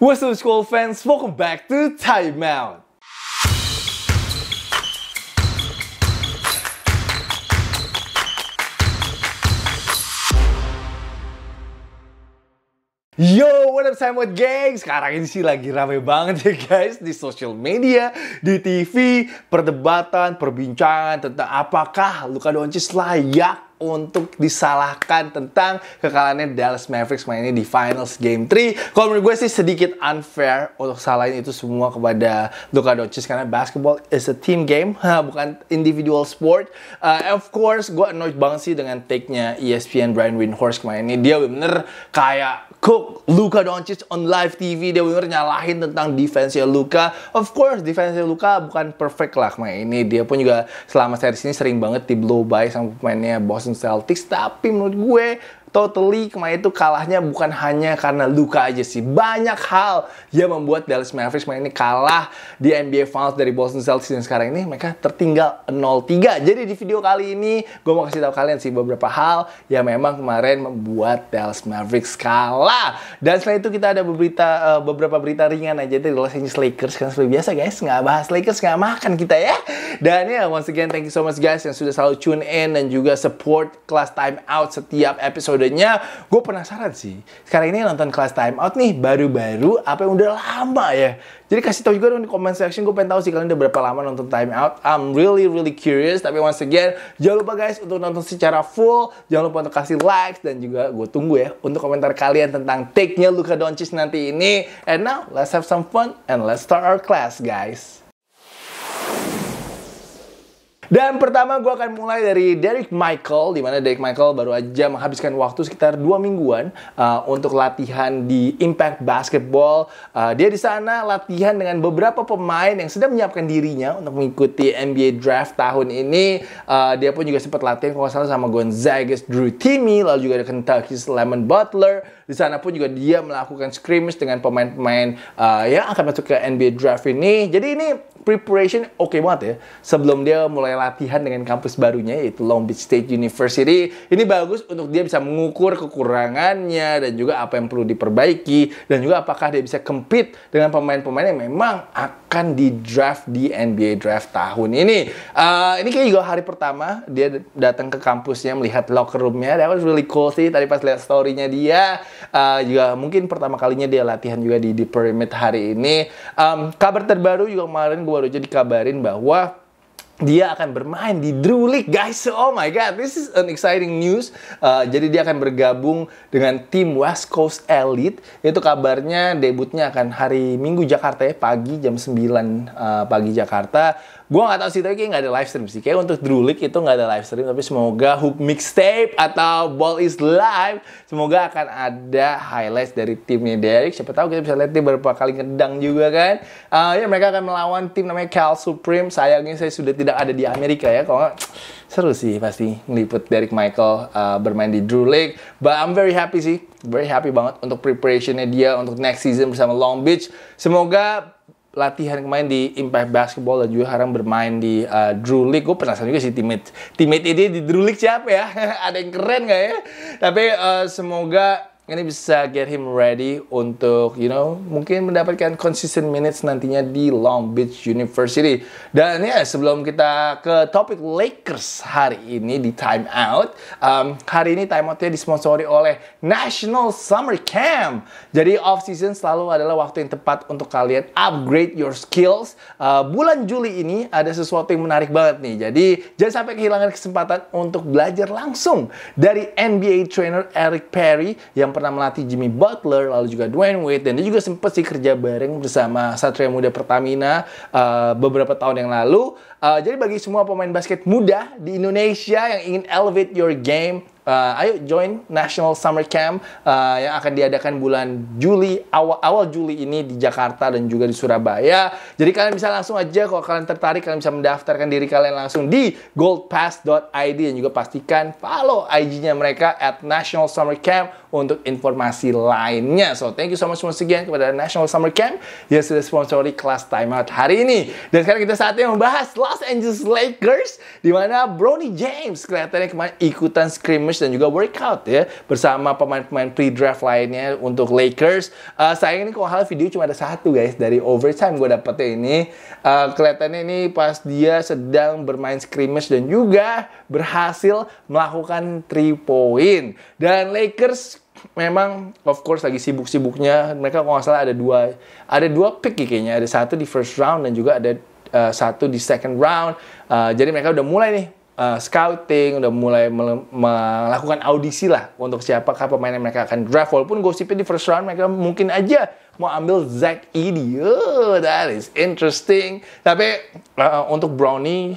What's up school fans, welcome back to Time Out. Yo, what up Time Out Gang? Sekarang ini sih lagi rame banget ya guys di sosial media, di TV, perdebatan, perbincangan tentang apakah Luka Doncic layak untuk disalahkan tentang kekalahannya Dallas Mavericks mainnya di Finals Game 3. Kalau menurut gue sih sedikit unfair untuk salahin itu semua kepada Luka Doncic karena basketball is a team game, bukan individual sport. Uh, of course, gue annoyed banget sih dengan take-nya ESPN Brian Windhorst kemarin ini. Dia bener kayak cook Luka Doncic on live TV dia benar-benar nyalahin tentang defense ya Luka. Of course defense ya Luka bukan perfect lah main ini. Dia pun juga selama series ini sering banget di blow by sama pemainnya Boston Celtics. Tapi menurut gue totally kemarin itu kalahnya bukan hanya karena luka aja sih. Banyak hal yang membuat Dallas Mavericks kemarin ini kalah di NBA Finals dari Boston Celtics dan sekarang ini mereka tertinggal 0-3. Jadi di video kali ini gue mau kasih tahu kalian sih beberapa hal yang memang kemarin membuat Dallas Mavericks kalah. Dan setelah itu kita ada berita eh, beberapa berita ringan aja dari Los Angeles Lakers kan seperti biasa guys nggak bahas Lakers nggak makan kita ya. Dan ya yeah, once again thank you so much guys yang sudah selalu tune in dan juga support class time out setiap episode episodenya. Gue penasaran sih. Sekarang ini nonton kelas time out nih baru-baru apa yang udah lama ya. Jadi kasih tau juga dong di comment section gue pengen tahu sih kalian udah berapa lama nonton time out. I'm really really curious. Tapi once again jangan lupa guys untuk nonton secara full. Jangan lupa untuk kasih likes dan juga gue tunggu ya untuk komentar kalian tentang take-nya Luka Doncic nanti ini. And now let's have some fun and let's start our class guys. Dan pertama gue akan mulai dari Derek Michael, di mana Derek Michael baru aja menghabiskan waktu sekitar dua mingguan uh, untuk latihan di Impact Basketball. Uh, dia di sana latihan dengan beberapa pemain yang sedang menyiapkan dirinya untuk mengikuti NBA Draft tahun ini. Uh, dia pun juga sempat latihan kalau salah sama Gonzagas Drew Timmy, lalu juga ada Kentucky's Lemon Butler. Di sana pun juga dia melakukan scrimmage dengan pemain-pemain uh, yang akan masuk ke NBA draft ini. Jadi ini preparation oke okay banget ya. Sebelum dia mulai latihan dengan kampus barunya yaitu Long Beach State University. Ini bagus untuk dia bisa mengukur kekurangannya dan juga apa yang perlu diperbaiki dan juga apakah dia bisa compete dengan pemain-pemain yang memang akan di draft di NBA draft tahun ini. Uh, ini kayak juga hari pertama dia datang ke kampusnya melihat locker roomnya. That was really cool sih tadi pas lihat story-nya dia uh, juga mungkin pertama kalinya dia latihan juga di di Pyramid hari ini. Um, kabar terbaru juga kemarin gue baru aja dikabarin bahwa dia akan bermain di Drew League guys oh my god this is an exciting news uh, jadi dia akan bergabung dengan tim West Coast Elite itu kabarnya debutnya akan hari Minggu Jakarta ya pagi jam 9 uh, eh, pagi Jakarta Gue nggak tahu sih tapi kayaknya gak ada live stream sih. Kayak untuk Drulik itu nggak ada live stream tapi semoga Hook Mixtape atau Ball is Live semoga akan ada highlights dari timnya Derek. Siapa tahu kita bisa lihat dia beberapa kali ngedang juga kan. Uh, ya mereka akan melawan tim namanya Cal Supreme. Sayangnya saya sudah tidak ada di Amerika ya. Kalau seru sih pasti ngeliput Derek Michael uh, bermain di Drew League. But I'm very happy sih, very happy banget untuk preparationnya dia untuk next season bersama Long Beach. Semoga latihan kemarin di Impact Basketball dan juga Haram bermain di uh, Drew League. Gue penasaran juga sih teammate. Teammate ini di Drew League siapa ya? Ada yang keren gak ya? Tapi uh, semoga ini bisa get him ready untuk you know mungkin mendapatkan consistent minutes nantinya di Long Beach University. Dan ya sebelum kita ke topik Lakers hari ini di time out, um, hari ini time outnya disponsori oleh National Summer Camp. Jadi off season selalu adalah waktu yang tepat untuk kalian upgrade your skills. Uh, bulan Juli ini ada sesuatu yang menarik banget nih. Jadi jangan sampai kehilangan kesempatan untuk belajar langsung dari NBA trainer Eric Perry yang pernah melatih Jimmy Butler, lalu juga Dwayne Wade, dan dia juga sempat sih kerja bareng bersama Satria Muda Pertamina uh, beberapa tahun yang lalu Uh, jadi bagi semua pemain basket muda di Indonesia yang ingin elevate your game, uh, ayo join National Summer Camp uh, yang akan diadakan bulan Juli awal awal Juli ini di Jakarta dan juga di Surabaya. Jadi kalian bisa langsung aja kalau kalian tertarik kalian bisa mendaftarkan diri kalian langsung di goldpass.id dan juga pastikan follow IG-nya mereka at National Summer Camp untuk informasi lainnya. So thank you so much once again kepada National Summer Camp yang sudah sponsori kelas timeout hari ini. Dan sekarang kita saatnya membahas Los Angeles Lakers di mana Bronny James kelihatannya kemarin ikutan scrimmage dan juga workout ya bersama pemain-pemain pre-draft lainnya untuk Lakers. Uh, eh, sayang ini kalau hal video cuma ada satu guys dari overtime gue dapetnya ini. Uh, kelihatannya ini pas dia sedang bermain scrimmage dan juga berhasil melakukan 3 point. Dan Lakers memang of course lagi sibuk-sibuknya mereka kalau nggak salah ada dua ada dua pick kayaknya ada satu di first round dan juga ada Eh, satu di second round. Uh, jadi mereka udah mulai nih uh, scouting, udah mulai melakukan audisi lah untuk siapakah pemain yang mereka akan draft. Walaupun gosipnya di first round mereka mungkin aja mau ambil Zach Edey. Oh, that is interesting. Tapi uh, untuk Brownie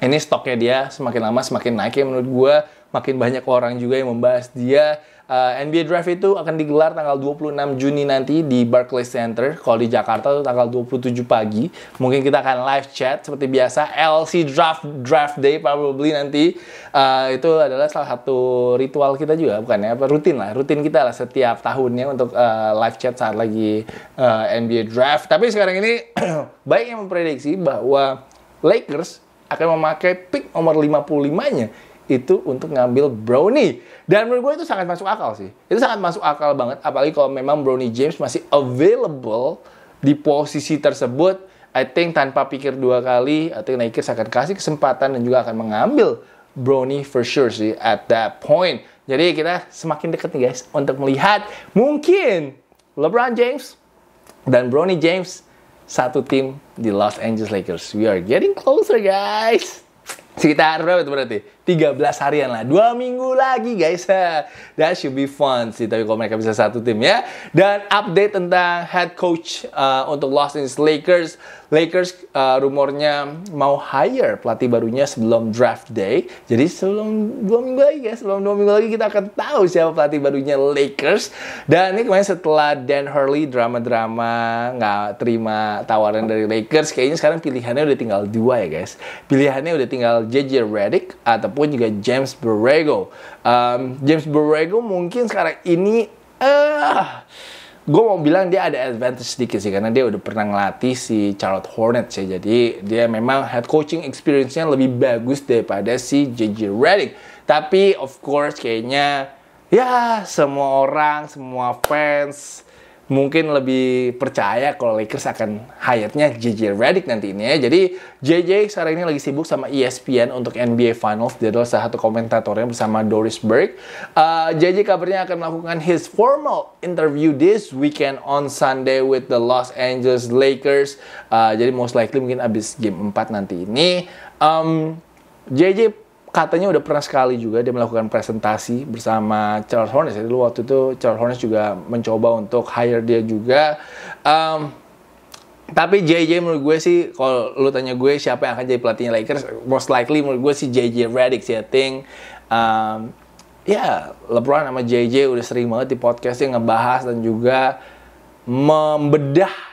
ini stoknya dia semakin lama semakin naik ya menurut gue. Makin banyak orang juga yang membahas dia uh, eh, NBA Draft itu akan digelar tanggal 26 Juni nanti di Barclays Center. Kalau di Jakarta itu tanggal 27 pagi. Mungkin kita akan live chat seperti biasa. LC Draft Draft Day probably nanti. Uh, itu adalah salah satu ritual kita juga, bukan ya? Rutin lah, rutin kita lah setiap tahunnya untuk uh, live chat saat lagi uh, NBA Draft. Tapi sekarang ini banyak yang memprediksi bahwa Lakers akan memakai pick nomor 55-nya itu untuk ngambil brownie. Dan menurut gue itu sangat masuk akal sih. Itu sangat masuk akal banget. Apalagi kalau memang Brownie James masih available di posisi tersebut. I think tanpa pikir dua kali, I think Lakers akan kasih kesempatan dan juga akan mengambil Brownie for sure sih at that point. Jadi kita semakin dekat nih guys untuk melihat mungkin LeBron James dan Brownie James satu tim di Los Angeles Lakers. We are getting closer guys. Sekitar berapa itu berarti? 13 harian lah. Dua minggu lagi guys. That should be fun sih. Tapi kalau mereka bisa satu tim ya. Dan update tentang head coach uh, untuk Los Angeles Lakers. Lakers uh, rumornya mau hire pelatih barunya sebelum draft day. Jadi sebelum dua minggu lagi guys. Sebelum dua minggu lagi kita akan tahu siapa pelatih barunya Lakers. Dan ini kemarin setelah Dan Hurley drama-drama nggak terima tawaran dari Lakers. Kayaknya sekarang pilihannya udah tinggal dua ya guys. Pilihannya udah tinggal JJ Redick atau ataupun juga James Borrego. Um, James Borrego mungkin sekarang ini uh, eh, gue mau bilang dia ada advantage sedikit sih karena dia udah pernah ngelatih si Charlotte Hornets ya. Jadi dia memang head coaching experience-nya lebih bagus daripada si JJ Redick. Tapi of course kayaknya ya semua orang, semua fans mungkin lebih percaya kalau Lakers akan hayatnya JJ Redick nanti ini ya. Jadi JJ sekarang ini lagi sibuk sama ESPN untuk NBA Finals. Dia adalah salah satu komentatornya bersama Doris Burke. Uh, JJ kabarnya akan melakukan his formal interview this weekend on Sunday with the Los Angeles Lakers. Uh, jadi most likely mungkin abis game 4 nanti ini. Um, JJ katanya udah pernah sekali juga dia melakukan presentasi bersama Charles Hornes. Jadi waktu itu Charles Hornes juga mencoba untuk hire dia juga. Um, tapi JJ menurut gue sih kalau lu tanya gue siapa yang akan jadi pelatihnya Lakers, most likely menurut gue sih JJ Redick sih. I think um, ya yeah, LeBron sama JJ udah sering banget di podcastnya ngebahas dan juga membedah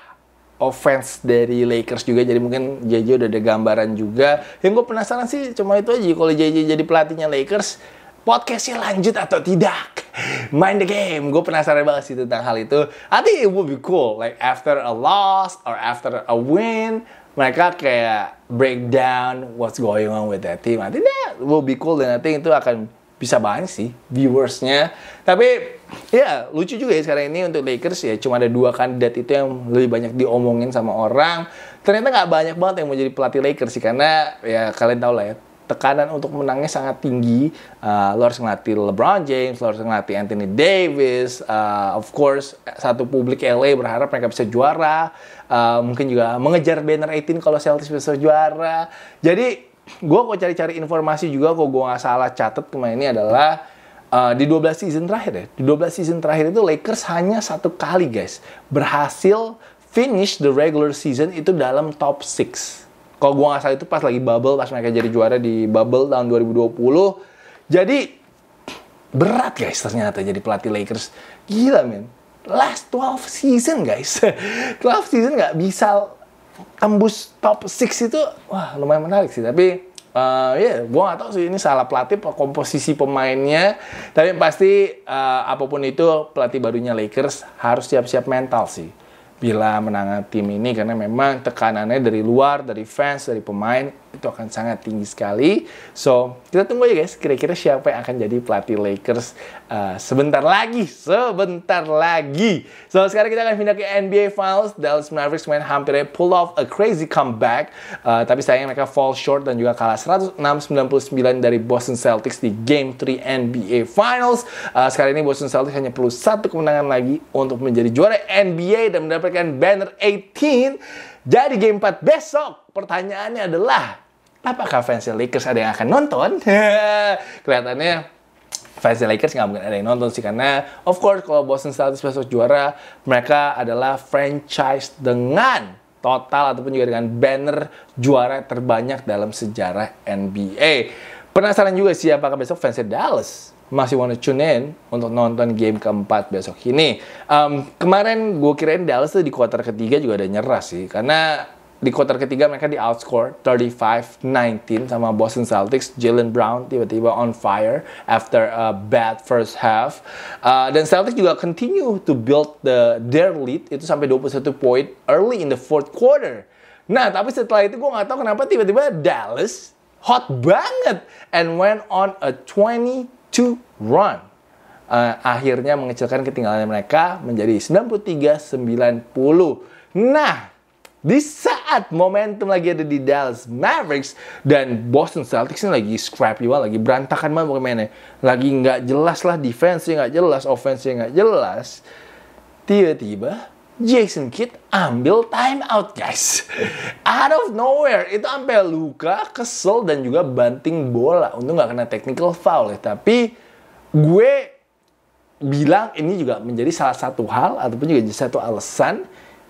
offense dari Lakers juga jadi mungkin JJ udah ada gambaran juga yang gue penasaran sih cuma itu aja kalau JJ jadi pelatihnya Lakers podcastnya lanjut atau tidak mind the game gue penasaran banget sih tentang hal itu I think it would be cool like after a loss or after a win mereka kayak breakdown what's going on with that team I think that will be cool dan I think itu akan bisa banyak sih viewersnya. Tapi ya lucu juga ya sekarang ini untuk Lakers ya cuma ada dua kandidat itu yang lebih banyak diomongin sama orang. Ternyata nggak banyak banget yang mau jadi pelatih Lakers sih karena ya kalian tahu lah ya tekanan untuk menangnya sangat tinggi. Uh, lo harus ngelatih LeBron James, lo harus ngelatih Anthony Davis. Uh, of course, satu publik LA berharap mereka bisa juara. Uh, mungkin juga mengejar banner 18 kalau Celtics bisa juara. Jadi gue kok cari-cari informasi juga kok gue nggak salah catat kemarin ini adalah uh, di 12 season terakhir ya. Di 12 season terakhir itu Lakers hanya satu kali guys berhasil finish the regular season itu dalam top 6. Kalau gue nggak salah itu pas lagi bubble, pas mereka jadi juara di bubble tahun 2020. Jadi berat guys ternyata jadi pelatih Lakers. Gila men. Last 12 season guys. 12 season nggak bisa tembus top 6 itu wah lumayan menarik sih tapi uh, ya yeah, gue gak tahu sih ini salah pelatih komposisi pemainnya tapi pasti uh, apapun itu pelatih barunya Lakers harus siap-siap mental sih bila menangani tim ini karena memang tekanannya dari luar dari fans dari pemain itu akan sangat tinggi sekali. So, kita tunggu ya guys, kira-kira siapa yang akan jadi pelatih Lakers uh, sebentar lagi, sebentar lagi. So, sekarang kita akan pindah ke NBA Finals. Dallas Mavericks main hampir pull off a crazy comeback, uh, tapi sayangnya mereka fall short dan juga kalah 106 dari Boston Celtics di Game 3 NBA Finals. Uh, eh, sekarang ini Boston Celtics hanya perlu satu kemenangan lagi untuk menjadi juara NBA dan mendapatkan banner 18 jadi game 4 besok. Pertanyaannya adalah apakah fans Lakers ada yang akan nonton? Kelihatannya fans Lakers nggak mungkin ada yang nonton sih karena of course kalau Boston Celtics besok juara mereka adalah franchise dengan total ataupun juga dengan banner juara terbanyak dalam sejarah NBA. Penasaran juga sih apakah besok fans Dallas masih wanna tune in untuk nonton game keempat besok ini. Um, kemarin gue kirain Dallas tuh di kuarter ketiga juga ada nyerah sih karena di quarter ketiga mereka di outscore 35-19 sama Boston Celtics. Jalen Brown tiba-tiba on fire after a bad first half. Uh, dan Celtics juga continue to build the their lead itu sampai 21 point early in the fourth quarter. Nah, tapi setelah itu gue gak tahu kenapa tiba-tiba Dallas hot banget and went on a 22 run uh, akhirnya mengecilkan ketinggalan mereka menjadi 93-90. Nah, di saat momentum lagi ada di Dallas Mavericks dan Boston Celtics ini lagi scrappy banget, lagi berantakan banget pemainnya. Lagi nggak jelas lah defense-nya nggak jelas, offense-nya nggak jelas. Tiba-tiba Jason Kidd ambil time out guys. Out of nowhere. Itu sampai luka, kesel, dan juga banting bola. Untung nggak kena technical foul ya. Tapi gue bilang ini juga menjadi salah satu hal ataupun juga jadi satu alasan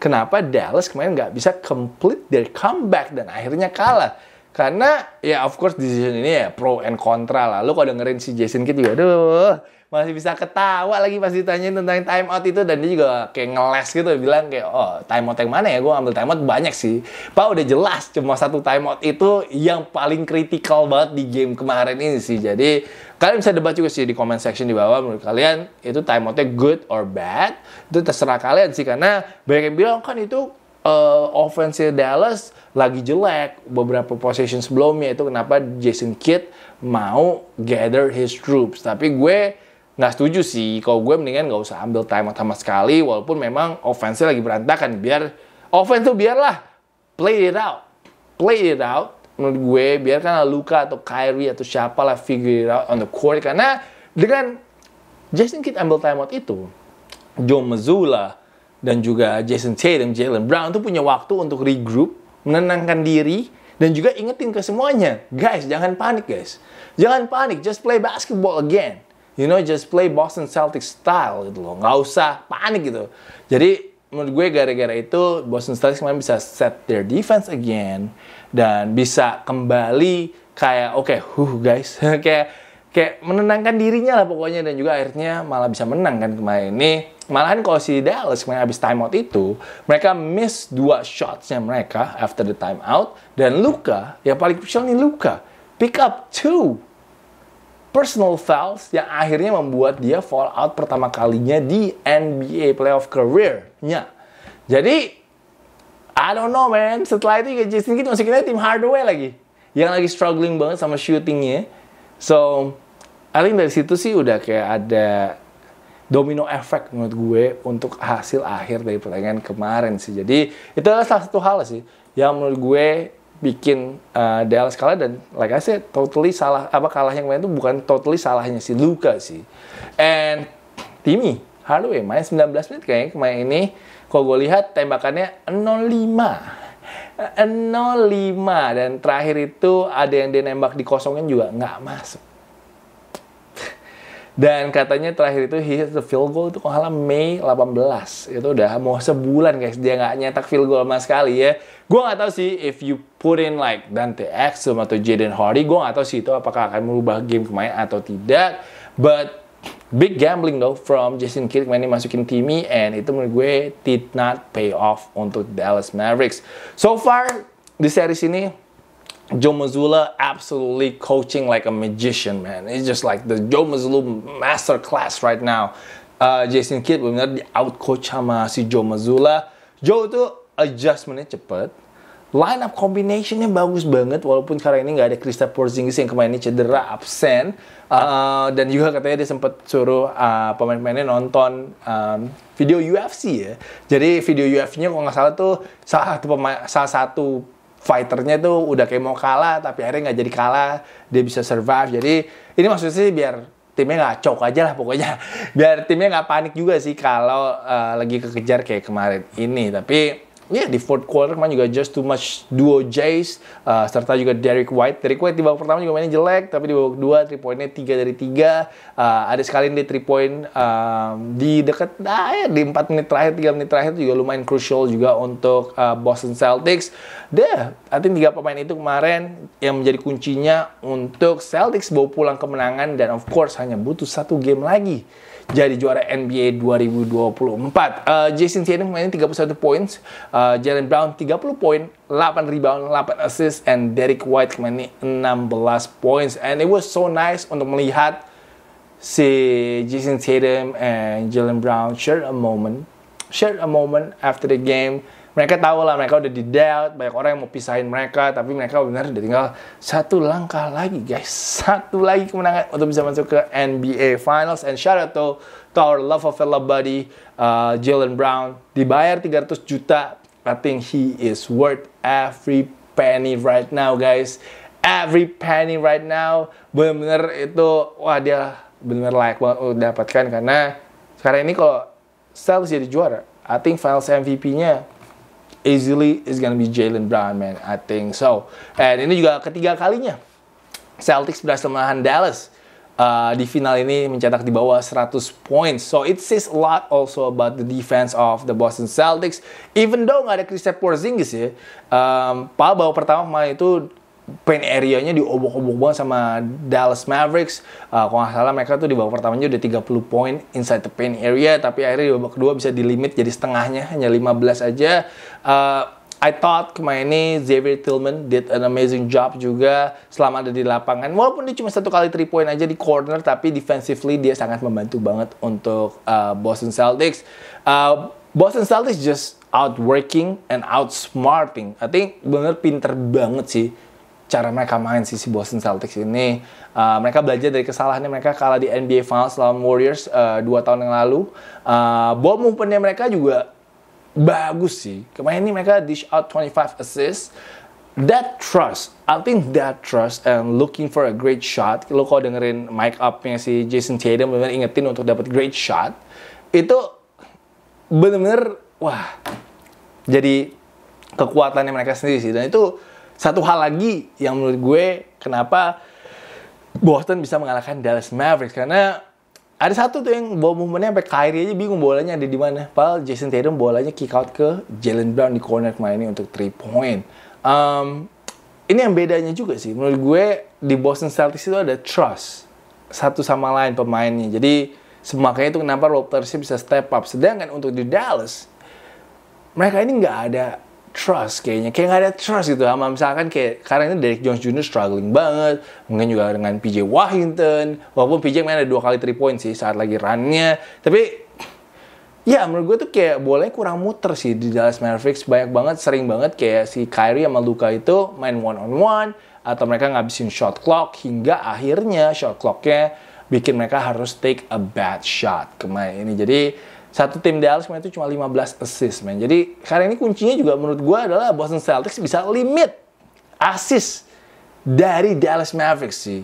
kenapa Dallas kemarin nggak bisa complete their comeback dan akhirnya kalah. Karena ya of course decision ini ya pro and kontra lah. Lu kalau dengerin si Jason Kidd juga, aduh masih bisa ketawa lagi pas ditanyain tentang time out itu dan dia juga kayak ngeles gitu bilang kayak oh time out yang mana ya gue ambil time out banyak sih pak udah jelas cuma satu time out itu yang paling kritikal banget di game kemarin ini sih jadi kalian bisa debat juga sih di comment section di bawah menurut kalian itu time outnya good or bad itu terserah kalian sih karena banyak yang bilang kan itu uh, offense Dallas lagi jelek beberapa possession sebelumnya itu kenapa Jason Kidd mau gather his troops tapi gue nggak setuju sih kalau gue mendingan nggak usah ambil timeout sama sekali walaupun memang offense lagi berantakan biar offense tuh biarlah play it out play it out menurut gue biarkan Luka atau Kyrie atau siapa lah figure it out on the court karena dengan Jason Kidd ambil timeout itu Joe Mazzulla dan juga Jason Tatum, Jalen Brown tuh punya waktu untuk regroup, menenangkan diri, dan juga ingetin ke semuanya, guys, jangan panik guys. Jangan panik, just play basketball again you know just play Boston Celtics style gitu loh nggak usah panik gitu jadi menurut gue gara-gara itu Boston Celtics kemarin bisa set their defense again dan bisa kembali kayak oke okay, huh guys kayak kayak menenangkan dirinya lah pokoknya dan juga akhirnya malah bisa menang kan kemarin ini malahan kalau si Dallas kemarin habis timeout itu mereka miss dua shotsnya mereka after the timeout dan Luka yang paling crucial nih Luka pick up two personal fouls yang akhirnya membuat dia fall out pertama kalinya di NBA playoff career-nya. Jadi, I don't know man, setelah itu Jason Kidd kena tim Hardaway lagi. Yang lagi struggling banget sama shootingnya. So, I think dari situ sih udah kayak ada domino effect menurut gue untuk hasil akhir dari pertandingan kemarin sih. Jadi, itu adalah salah satu hal sih yang menurut gue bikin uh, eh, Dallas skala dan like I said totally salah apa kalah yang main itu bukan totally salahnya si Luka sih and Timmy Hardaway main 19 menit kayaknya kemarin ini kok gue lihat tembakannya 05 05 eh, dan terakhir itu ada yang dia nembak di kosongin kan juga nggak masuk dan katanya terakhir itu he hit the field goal itu kalau Mei 18. Itu udah mau sebulan guys. Dia nggak nyetak field goal sama sekali ya. Gue nggak tahu sih if you put in like Dante Exum atau Jaden Hardy. Gue nggak tahu sih itu apakah akan merubah game kemarin atau tidak. But big gambling though from Jason Kidd kemarin masukin Timmy and itu menurut gue did not pay off untuk Dallas Mavericks. So far di series ini Joe Mazzulla absolutely coaching like a magician, man. It's just like the Joe Mazzulla class right now. Uh, Jason Kidd benar-benar di coach sama si Joe Mazzulla. Joe itu adjustmentnya cepet, line up combinationnya bagus banget walaupun sekarang ini nggak ada Krista Porzingis yang kemarin ini cedera absen uh, dan juga katanya dia sempat suruh uh, pemain-pemainnya nonton um, video UFC ya jadi video UFC-nya kalau nggak salah tuh salah satu pemain salah satu fighternya tuh udah kayak mau kalah tapi akhirnya nggak jadi kalah dia bisa survive jadi ini maksudnya sih biar timnya nggak cok aja lah pokoknya biar timnya nggak panik juga sih kalau uh, lagi kekejar kayak kemarin ini tapi yeah, di fourth quarter kemarin juga just too much duo Jays uh, serta juga Derek White. Derek White di babak pertama juga mainnya jelek, tapi di babak kedua three pointnya tiga dari tiga. Uh, ada sekali di three point uh, um, di dekat nah, ya, di empat menit terakhir tiga menit terakhir juga lumayan crucial juga untuk uh, Boston Celtics. Deh, I think tiga pemain itu kemarin yang menjadi kuncinya untuk Celtics bawa pulang kemenangan dan of course hanya butuh satu game lagi jadi juara NBA 2024. Uh, Jason Tatum mainnya 31 eh, poin, uh, Jalen Brown 30 poin, 8 rebound, 8 assist, and Derek White mainnya 16 points. And it was so nice untuk melihat si Jason Tatum and Jalen Brown share a moment, share a moment after the game mereka tahu lah mereka udah di doubt banyak orang yang mau pisahin mereka tapi mereka benar udah tinggal satu langkah lagi guys satu lagi kemenangan untuk bisa masuk ke NBA Finals and shout out to, to our love of fellow buddy uh, Jalen Brown dibayar 300 juta I think he is worth every penny right now guys every penny right now bener-bener itu wah dia bener-bener layak banget untuk dapatkan karena sekarang ini kalau Celtics jadi juara I think Finals MVP-nya easily is gonna be Jalen Brown, man. I think so. And ini juga ketiga kalinya Celtics berhasil menahan Dallas uh, di final ini mencetak di bawah 100 points. So it says a lot also about the defense of the Boston Celtics. Even though nggak ada Kristaps Porzingis ya, um, bawa pertama kemarin itu paint area-nya diobok-obok banget sama Dallas Mavericks. Uh, kalau nggak salah mereka tuh di babak pertamanya udah 30 poin inside the paint area, tapi akhirnya di babak kedua bisa dilimit jadi setengahnya, hanya 15 aja. Uh, I thought kemarin ini Xavier Tillman did an amazing job juga selama ada di lapangan. Walaupun dia cuma satu kali three point aja di corner, tapi defensively dia sangat membantu banget untuk uh, Boston Celtics. Uh, Boston Celtics just outworking and outsmarting. I think bener pinter banget sih cara mereka main sisi si Boston Celtics ini. Uh, mereka belajar dari kesalahannya mereka kalah di NBA Finals lawan Warriors uh, dua tahun yang lalu. Uh, ball movementnya mereka juga bagus sih. Kemarin ini mereka dish out 25 assists. That trust, I think that trust and looking for a great shot. Lo kalau dengerin mic upnya si Jason Tatum, benar ingetin untuk dapat great shot. Itu bener-bener wah. Jadi kekuatannya mereka sendiri sih dan itu satu hal lagi yang menurut gue kenapa Boston bisa mengalahkan Dallas Mavericks karena ada satu tuh yang bawa momennya sampai Kyrie aja bingung bolanya ada di mana. Padahal Jason Tatum bolanya kick out ke Jalen Brown di corner kemarin ini untuk 3 point. Um, ini yang bedanya juga sih. Menurut gue di Boston Celtics itu ada trust satu sama lain pemainnya. Jadi semakanya itu kenapa Raptorsnya bisa step up. Sedangkan untuk di Dallas mereka ini nggak ada trust kayaknya kayak gak ada trust gitu sama misalkan kayak karena ini Derek Jones Jr. struggling banget mungkin juga dengan PJ Washington walaupun PJ main ada dua kali three point sih saat lagi runnya tapi ya menurut gue tuh kayak boleh kurang muter sih di Dallas Mavericks banyak banget sering banget kayak si Kyrie sama Luka itu main one on one atau mereka ngabisin shot clock hingga akhirnya shot clocknya bikin mereka harus take a bad shot kemarin ini jadi satu tim Dallas kemarin itu cuma 15 assist man. Jadi karena ini kuncinya juga menurut gue adalah Boston Celtics bisa limit assist dari Dallas Mavericks sih.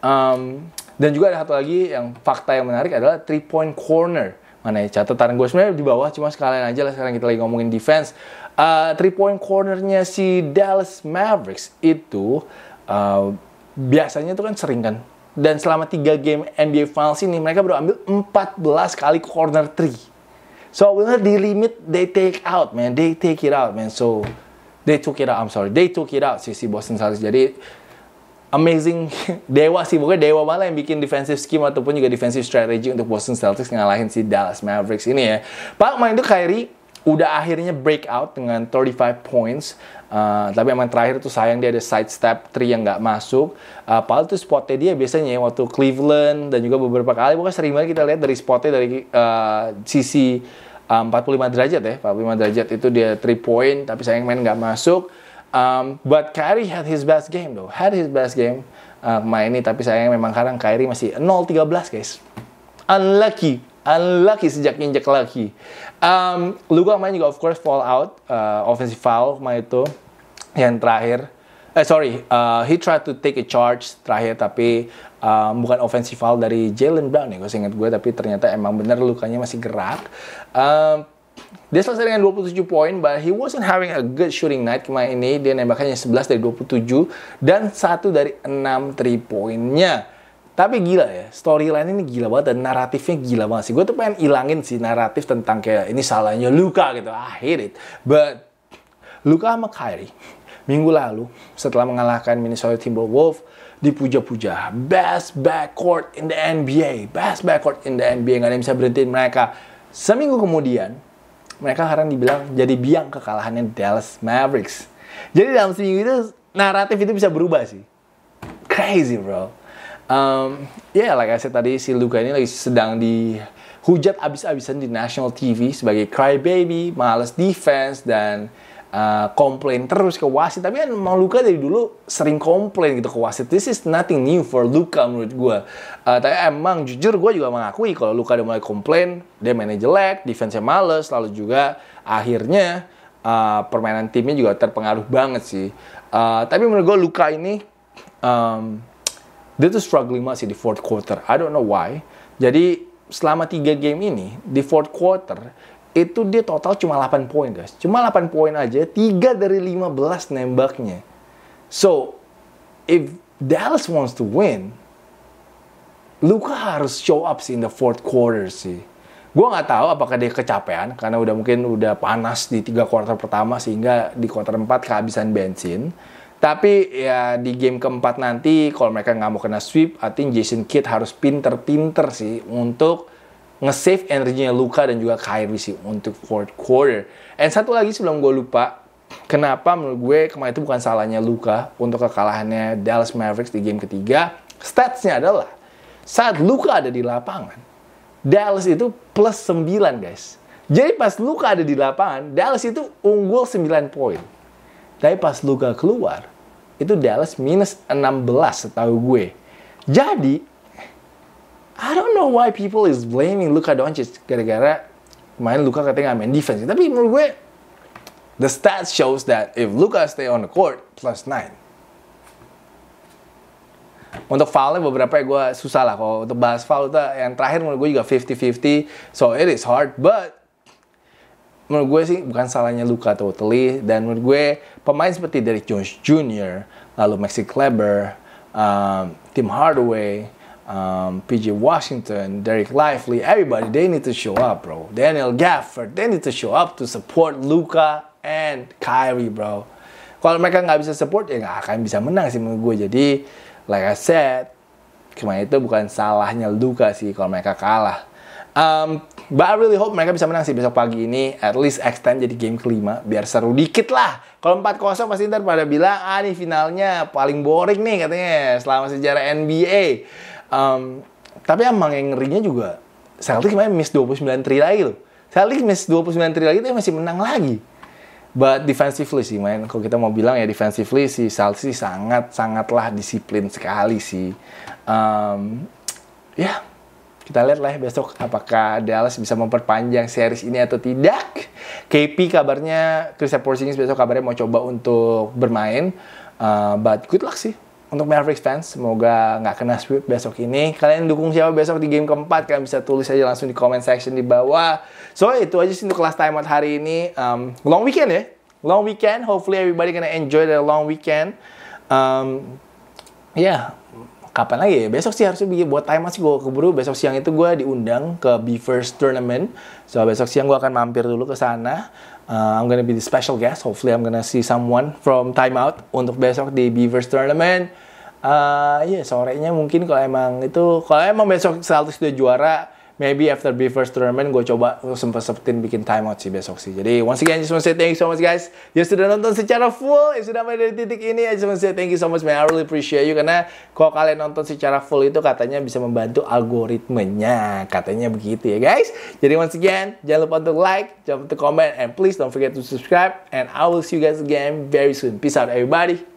Um, dan juga ada satu lagi yang fakta yang menarik adalah three point corner. Mana ya catatan gue sebenarnya di bawah cuma sekalian aja lah sekarang kita lagi ngomongin defense. Uh, eh, three point cornernya si Dallas Mavericks itu uh, biasanya itu kan sering kan dan selama 3 game NBA Finals ini mereka baru ambil 14 kali corner 3. So benar di limit they take out man, they take it out man. So they took it out, I'm sorry, they took it out si Boston Celtics. Jadi amazing dewa sih pokoknya dewa malah yang bikin defensive scheme ataupun juga defensive strategy untuk Boston Celtics ngalahin si Dallas Mavericks ini ya. Pak main itu Kyrie udah akhirnya breakout dengan 35 points. Uh, tapi emang terakhir tuh sayang dia ada side step 3 yang nggak masuk. Uh, padahal tuh spotnya dia biasanya ya, waktu Cleveland dan juga beberapa kali bukan sering banget kita lihat dari spotnya dari uh, sisi uh, 45 derajat ya. 45 derajat itu dia 3 point tapi sayang main nggak masuk. Um, but Kyrie had his best game though. Had his best game uh, main ini tapi sayang memang sekarang Kyrie masih 0-13 guys. Unlucky unlucky sejak injek lagi. Um, Luka main juga of course fallout, uh, offensive foul main itu yang terakhir. Eh sorry, uh, he tried to take a charge terakhir tapi um, bukan offensive foul dari Jalen Brown nih, gue ingat gue tapi ternyata emang bener lukanya masih gerak. Um, dia selesai dengan 27 poin, but he wasn't having a good shooting night kemarin ini. Dia nembaknya 11 dari 27 dan satu dari enam 3 poinnya. Tapi gila ya, storyline ini gila banget dan naratifnya gila banget sih. Gue tuh pengen ilangin sih naratif tentang kayak ini salahnya Luka gitu. I hate it. But Luka sama Kyrie minggu lalu setelah mengalahkan Minnesota Timberwolves dipuja-puja. Best backcourt in the NBA. Best backcourt in the NBA. Gak ada yang bisa berhentiin mereka. Seminggu kemudian, mereka sekarang dibilang jadi biang kekalahannya Dallas Mavericks. Jadi dalam seminggu itu naratif itu bisa berubah sih. Crazy bro um, ya yeah, like I said tadi si Luka ini lagi sedang dihujat abis-abisan di national TV sebagai crybaby, males defense dan uh, komplain terus ke wasit. Tapi kan emang Luka dari dulu sering komplain gitu ke wasit. This is nothing new for Luka menurut gue. Uh, tapi emang jujur gue juga mengakui kalau Luka udah mulai komplain, dia mainnya jelek, defense-nya males, lalu juga akhirnya uh, permainan timnya juga terpengaruh banget sih. Uh, tapi menurut gue Luka ini um, dia tuh struggling masih di fourth quarter. I don't know why. Jadi selama tiga game ini di fourth quarter itu dia total cuma 8 poin guys. Cuma 8 poin aja, tiga dari 15 nembaknya. So, if Dallas wants to win, Luka harus show up sih in the fourth quarter sih. Gue gak tahu apakah dia kecapean karena udah mungkin udah panas di tiga quarter pertama sehingga di quarter 4 kehabisan bensin tapi ya di game keempat nanti kalau mereka nggak mau kena sweep, artinya Jason Kidd harus pinter-pinter sih untuk nge-save energinya Luka dan juga Kyrie sih untuk fourth quarter. And satu lagi sebelum gue lupa, kenapa menurut gue kemarin itu bukan salahnya Luka untuk kekalahannya Dallas Mavericks di game ketiga. Statsnya adalah saat Luka ada di lapangan, Dallas itu plus 9 guys. Jadi pas Luka ada di lapangan, Dallas itu unggul 9 poin. Tapi pas Luka keluar, itu Dallas minus 16 setahu gue. Jadi, I don't know why people is blaming Luka Doncic gara-gara main Luka katanya main defense. Tapi menurut gue, the stats shows that if Luka stay on the court, plus 9. Untuk foulnya beberapa gue susah lah. Kalau untuk bahas foul, yang terakhir menurut gue juga 50-50. So it is hard, but menurut gue sih bukan salahnya Luka totally dan menurut gue pemain seperti Derek Jones Jr. lalu Maxi Kleber, um, Tim Hardaway, um, PJ Washington, Derek Lively, everybody they need to show up, bro. Daniel Gafford, they need to show up to support Luka and Kyrie, bro. Kalau mereka nggak bisa support ya nggak akan bisa menang sih menurut gue. Jadi like I said, kemarin itu bukan salahnya Luka sih kalau mereka kalah Um, but I really hope mereka bisa menang sih besok pagi ini. At least extend jadi game kelima. Biar seru dikit lah. Kalau 4-0 pasti ntar pada bilang, ah ini finalnya paling boring nih katanya selama sejarah NBA. Um, tapi emang yang ngerinya juga Celtic main miss 29 3 lagi loh. Celtic miss 29 3 lagi tapi masih menang lagi. But defensively sih main, kalau kita mau bilang ya defensively si Celtic sangat sangatlah disiplin sekali sih. Um, ya yeah, kita lihat lah ya besok apakah Dallas bisa memperpanjang series ini atau tidak. KP kabarnya, Chris Porzingis besok kabarnya mau coba untuk bermain. Uh, but good luck sih untuk Mavericks fans, semoga nggak kena sweep besok ini. Kalian dukung siapa besok di game keempat? Kalian bisa tulis aja langsung di comment section di bawah. So, itu aja sih untuk kelas timeout hari ini. Um, long weekend ya. Long weekend. Hopefully everybody gonna enjoy the long weekend. Um, yeah, kapan lagi ya besok sih harusnya buat time masih gue keburu besok siang itu gue diundang ke Be First Tournament so besok siang gue akan mampir dulu ke sana uh, I'm gonna be the special guest hopefully I'm gonna see someone from Time Out untuk besok di Beaver's Tournament uh, ya yeah, sorenya mungkin kalau emang itu kalau emang besok 100 sudah juara maybe after be first tournament gue coba sempet sempetin bikin timeout sih besok sih. Jadi once again I just want say thank you so much guys. Yang sudah nonton secara full, yang eh, sudah main dari titik ini, I just want say thank you so much man. I really appreciate you karena kalau kalian nonton secara full itu katanya bisa membantu algoritmenya, katanya begitu ya guys. Jadi once again jangan lupa untuk like, jangan lupa untuk comment and please don't forget to subscribe and I will see you guys again very soon. Peace out everybody.